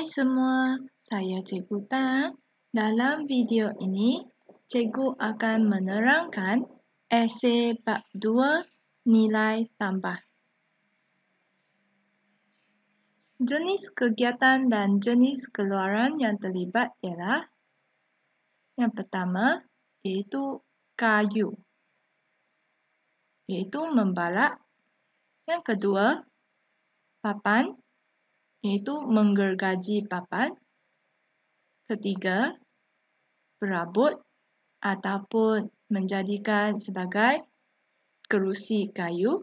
Hai semua, saya Cikgu Ta. Dalam video ini, Cikgu akan menerangkan esei bab 2 nilai tambah. Jenis kegiatan dan jenis keluaran yang terlibat ialah yang pertama iaitu kayu iaitu membalak yang kedua papan yaitu menggergaji papan. Ketiga, berabut ataupun menjadikan sebagai kerusi kayu.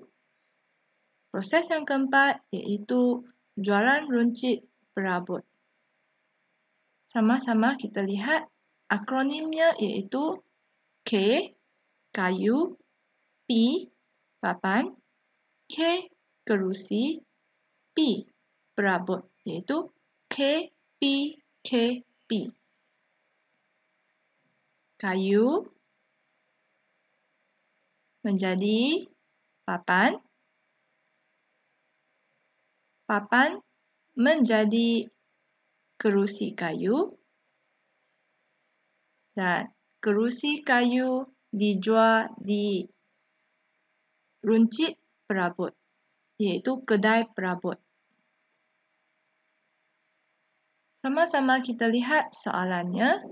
Proses yang keempat iaitu jualan runcit berabut. Sama-sama kita lihat akronimnya iaitu K, kayu, P, papan, K, kerusi, P, 브라본 얘도 K, kayu menjadi papan papan menjadi kerusi kayu dan kerusi kayu dijual di runcit perabot iaitu kedai perabot Sama-sama kita lihat soalannya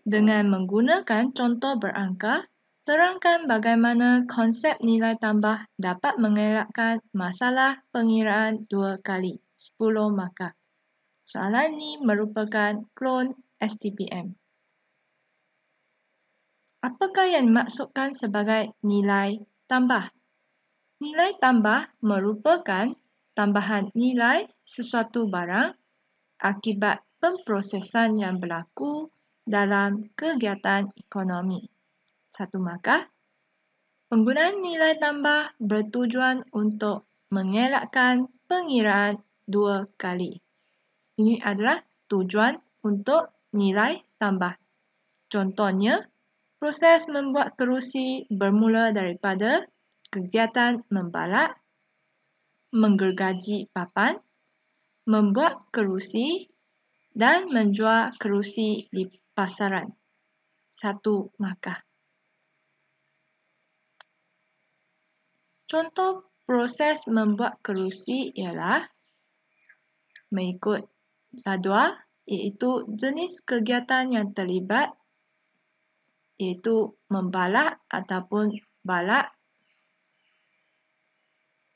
dengan menggunakan contoh berangka, terangkan bagaimana konsep nilai tambah dapat mengelakkan masalah pengiraan dua kali sepuluh maka. Soalan ini merupakan klon STPM. Apakah yang dimaksudkan sebagai nilai tambah? Nilai tambah merupakan tambahan nilai sesuatu barang akibat pemprosesan yang berlaku dalam kegiatan ekonomi. Satu markah, penggunaan nilai tambah bertujuan untuk mengelakkan pengiraan dua kali. Ini adalah tujuan untuk nilai tambah. Contohnya, proses membuat kerusi bermula daripada kegiatan membalak menggergaji papan, membuat kerusi dan menjual kerusi di pasaran. Satu markah. Contoh proses membuat kerusi ialah mengikut jadual iaitu jenis kegiatan yang terlibat iaitu membalak ataupun balak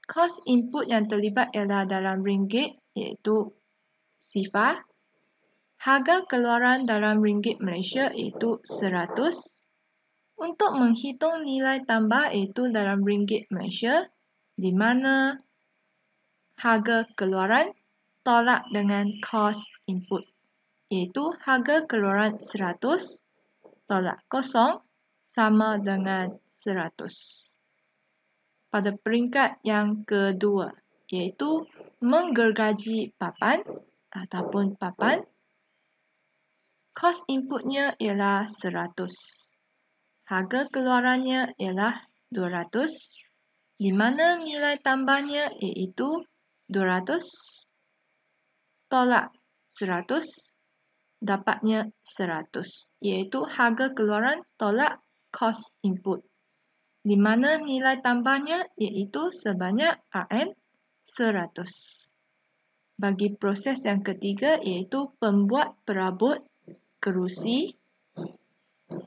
Kos input yang terlibat ialah dalam ringgit iaitu sifar. Harga keluaran dalam ringgit Malaysia iaitu 100. Untuk menghitung nilai tambah iaitu dalam ringgit Malaysia di mana harga keluaran tolak dengan kos input iaitu harga keluaran 100 tolak kosong sama dengan 100 pada peringkat yang kedua iaitu menggergaji papan ataupun papan. Kos inputnya ialah 100. Harga keluarannya ialah 200. Di mana nilai tambahnya iaitu 200. Tolak 100. Dapatnya 100. Iaitu harga keluaran tolak kos input di mana nilai tambahnya iaitu sebanyak RM100. Bagi proses yang ketiga iaitu pembuat perabot kerusi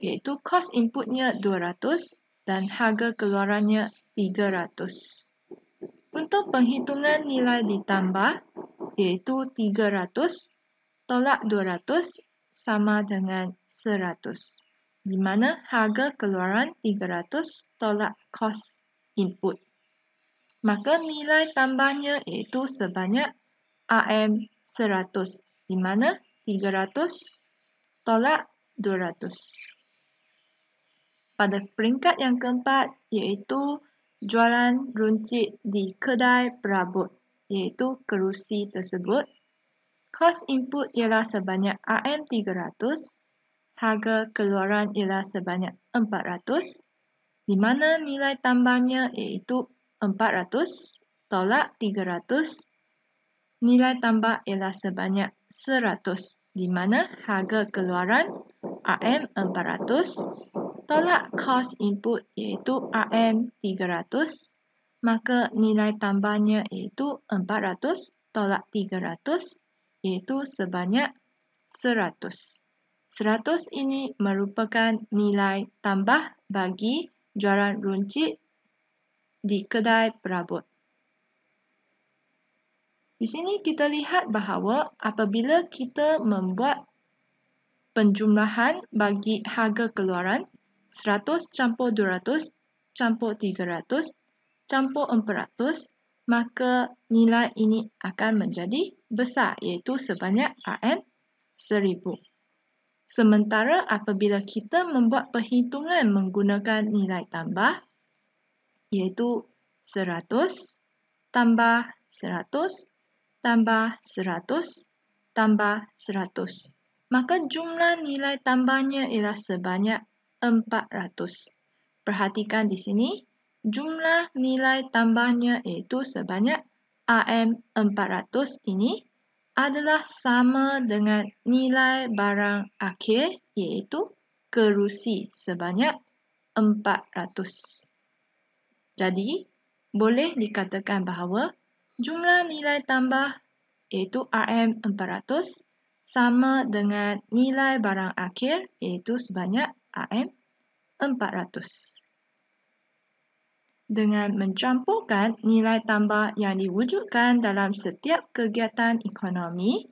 iaitu kos inputnya 200 dan harga keluarannya 300 Untuk penghitungan nilai ditambah iaitu 300 tolak 200 sama dengan 100 di mana harga keluaran 300 tolak kos input. Maka nilai tambahnya iaitu sebanyak RM100 di mana 300 tolak 200. Pada peringkat yang keempat iaitu jualan runcit di kedai perabot iaitu kerusi tersebut. Kos input ialah sebanyak RM300 harga keluaran ialah sebanyak 400 di mana nilai tambahnya iaitu 400 tolak 300 nilai tambah ialah sebanyak 100 di mana harga keluaran RM400 tolak kos input iaitu RM300 maka nilai tambahnya iaitu 400 tolak 300 iaitu sebanyak 100 100 ini merupakan nilai tambah bagi jualan runcit di kedai perabot. Di sini kita lihat bahawa apabila kita membuat penjumlahan bagi harga keluaran 100 campur 200 campur 300 campur 400 maka nilai ini akan menjadi besar iaitu sebanyak RM1000. Sementara apabila kita membuat perhitungan menggunakan nilai tambah, iaitu 100 tambah 100 tambah 100 tambah 100, maka jumlah nilai tambahnya ialah sebanyak 400. Perhatikan di sini, jumlah nilai tambahnya iaitu sebanyak AM 400 ini adalah sama dengan nilai barang akhir iaitu kerusi sebanyak 400. Jadi, boleh dikatakan bahawa jumlah nilai tambah iaitu RM400 sama dengan nilai barang akhir iaitu sebanyak RM400 dengan mencampurkan nilai tambah yang diwujudkan dalam setiap kegiatan ekonomi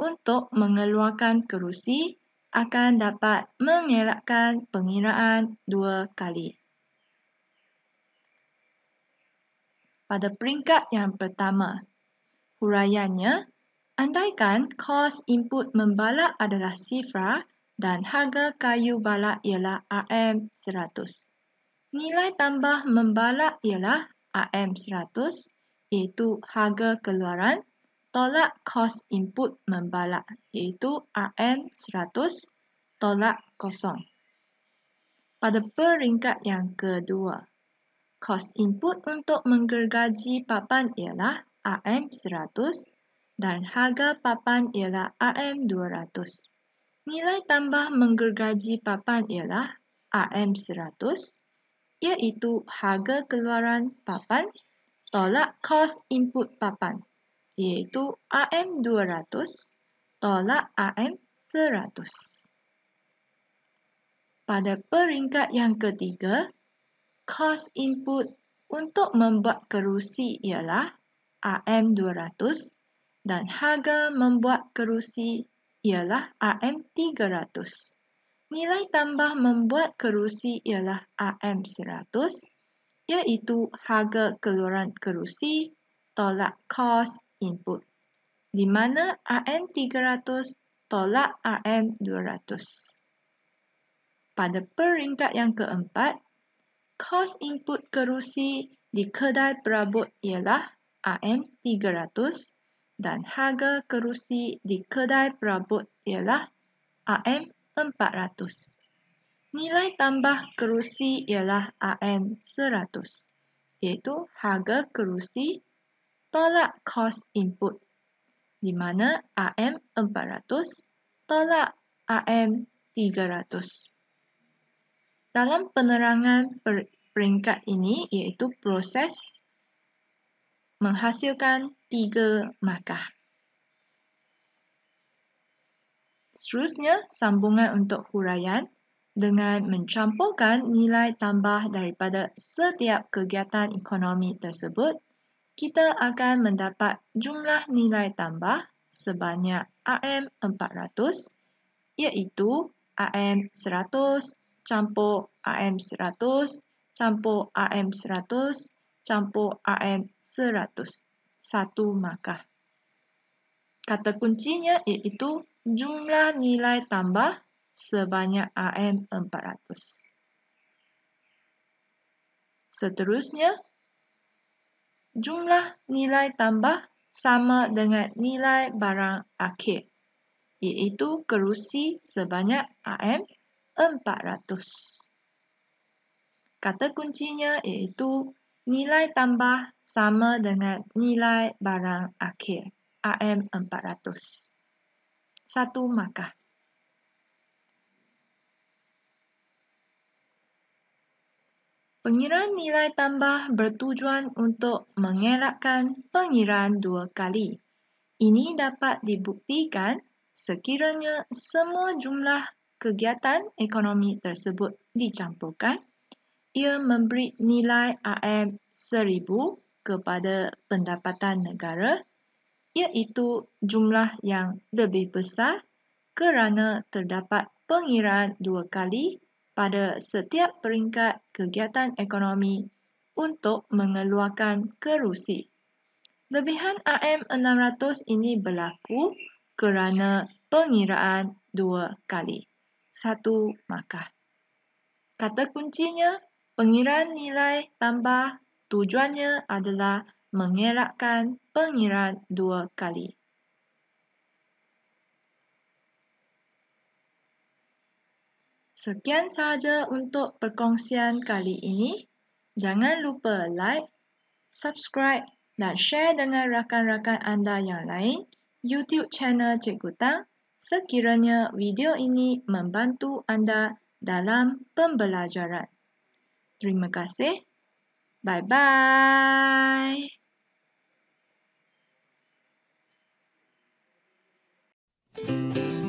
untuk mengeluarkan kerusi akan dapat mengelakkan pengiraan dua kali. Pada peringkat yang pertama, huraiannya, andaikan kos input membalak adalah sifar dan harga kayu balak ialah RM100. Nilai tambah membalak ialah RM100 iaitu harga keluaran tolak kos input membalak iaitu RM100 tolak kosong. Pada peringkat yang kedua, kos input untuk menggergaji papan ialah RM100 dan harga papan ialah RM200. Nilai tambah menggergaji papan ialah RM100 iaitu harga keluaran papan tolak kos input papan iaitu RM200 tolak RM100. Pada peringkat yang ketiga, kos input untuk membuat kerusi ialah RM200 dan harga membuat kerusi ialah RM300. Nilai tambah membuat kerusi ialah RM100 iaitu harga keluaran kerusi tolak kos input di mana RM300 tolak RM200. Pada peringkat yang keempat, kos input kerusi di kedai perabot ialah RM300 dan harga kerusi di kedai perabot ialah RM200. 400. Nilai tambah kerusi ialah RM100, iaitu harga kerusi tolak kos input, di mana RM400 tolak RM300. Dalam penerangan per- peringkat ini iaitu proses menghasilkan tiga markah. Seterusnya, sambungan untuk huraian dengan mencampurkan nilai tambah daripada setiap kegiatan ekonomi tersebut, kita akan mendapat jumlah nilai tambah sebanyak RM400 iaitu RM100 campur RM100 campur RM100 campur RM100 satu markah. Kata kuncinya iaitu jumlah nilai tambah sebanyak RM400. Seterusnya, jumlah nilai tambah sama dengan nilai barang akhir, iaitu kerusi sebanyak RM400. Kata kuncinya iaitu nilai tambah sama dengan nilai barang akhir, RM400 satu maka, Pengiraan nilai tambah bertujuan untuk mengelakkan pengiraan dua kali. Ini dapat dibuktikan sekiranya semua jumlah kegiatan ekonomi tersebut dicampurkan, ia memberi nilai RM1,000 kepada pendapatan negara iaitu jumlah yang lebih besar kerana terdapat pengiraan dua kali pada setiap peringkat kegiatan ekonomi untuk mengeluarkan kerusi. Lebihan RM600 ini berlaku kerana pengiraan dua kali. Satu markah. Kata kuncinya, pengiraan nilai tambah tujuannya adalah mengelakkan pengiraan dua kali. Sekian sahaja untuk perkongsian kali ini. Jangan lupa like, subscribe dan share dengan rakan-rakan anda yang lain YouTube channel Cikgu Tang sekiranya video ini membantu anda dalam pembelajaran. Terima kasih. Bye-bye. うん。